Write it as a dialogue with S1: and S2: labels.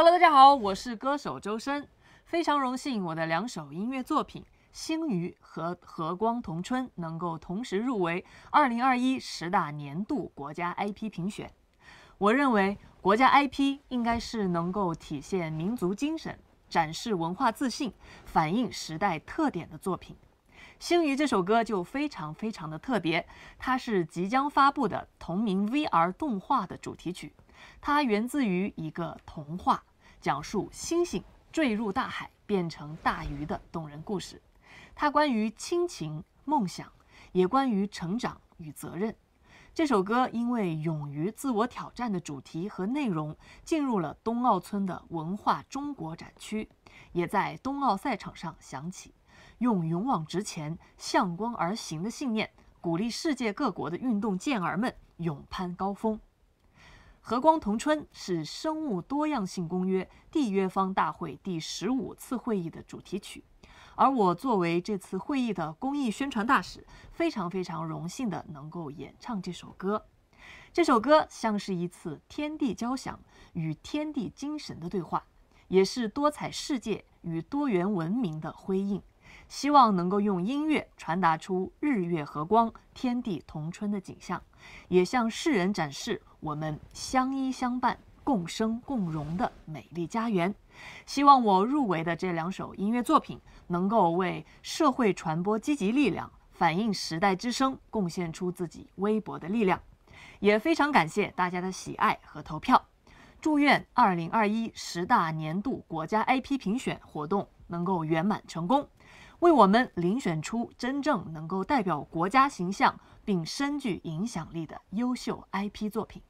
S1: Hello，大家好，我是歌手周深。非常荣幸，我的两首音乐作品《星鱼》和《和光同春》能够同时入围2021十大年度国家 IP 评选。我认为，国家 IP 应该是能够体现民族精神、展示文化自信、反映时代特点的作品。《星鱼》这首歌就非常非常的特别，它是即将发布的同名 VR 动画的主题曲。它源自于一个童话，讲述星星坠入大海变成大鱼的动人故事。它关于亲情、梦想，也关于成长与责任。这首歌因为勇于自我挑战的主题和内容，进入了冬奥村的文化中国展区，也在冬奥赛场上响起，用勇往直前、向光而行的信念，鼓励世界各国的运动健儿们勇攀高峰。和光同春是生物多样性公约缔约方大会第十五次会议的主题曲，而我作为这次会议的公益宣传大使，非常非常荣幸地能够演唱这首歌。这首歌像是一次天地交响与天地精神的对话，也是多彩世界与多元文明的辉映。希望能够用音乐传达出日月和光、天地同春的景象，也向世人展示我们相依相伴、共生共荣的美丽家园。希望我入围的这两首音乐作品能够为社会传播积极力量，反映时代之声，贡献出自己微薄的力量。也非常感谢大家的喜爱和投票。祝愿二零二一十大年度国家 IP 评选活动能够圆满成功。为我们遴选出真正能够代表国家形象并深具影响力的优秀 IP 作品。